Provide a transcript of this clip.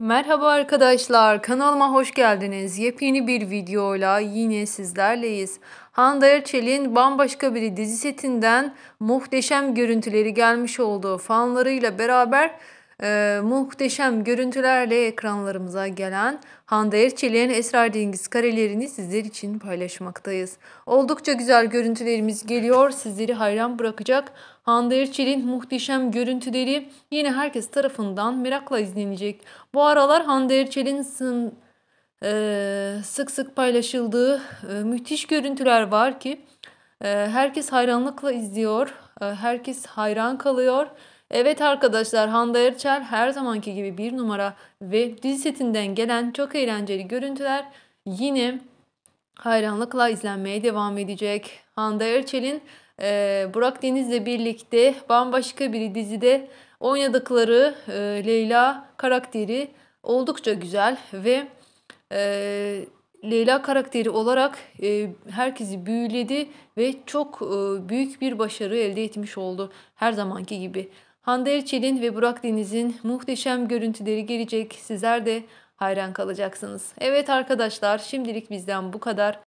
Merhaba arkadaşlar, kanalıma hoş geldiniz. Yepyeni bir videoyla yine sizlerleyiz. Hande Erçel'in bambaşka bir dizi setinden muhteşem görüntüleri gelmiş oldu. Fanlarıyla beraber e, muhteşem görüntülerle ekranlarımıza gelen Hande Erçel'in esrarengiz karelerini sizler için paylaşmaktayız. Oldukça güzel görüntülerimiz geliyor. Sizleri hayran bırakacak Hande Erçel'in muhteşem görüntüleri yine herkes tarafından merakla izlenecek. Bu aralar Hande Erçel'in e, sık sık paylaşıldığı e, müthiş görüntüler var ki e, herkes hayranlıkla izliyor. E, herkes hayran kalıyor Evet arkadaşlar Hande Erçel her zamanki gibi bir numara ve dizi setinden gelen çok eğlenceli görüntüler yine hayranlıkla izlenmeye devam edecek. Hande Erçel'in e, Burak Deniz'le birlikte bambaşka bir dizide oynadıkları e, Leyla karakteri oldukça güzel ve e, Leyla karakteri olarak e, herkesi büyüledi ve çok e, büyük bir başarı elde etmiş oldu her zamanki gibi. Hande Erçel'in ve Burak Deniz'in muhteşem görüntüleri gelecek. Sizler de hayran kalacaksınız. Evet arkadaşlar şimdilik bizden bu kadar.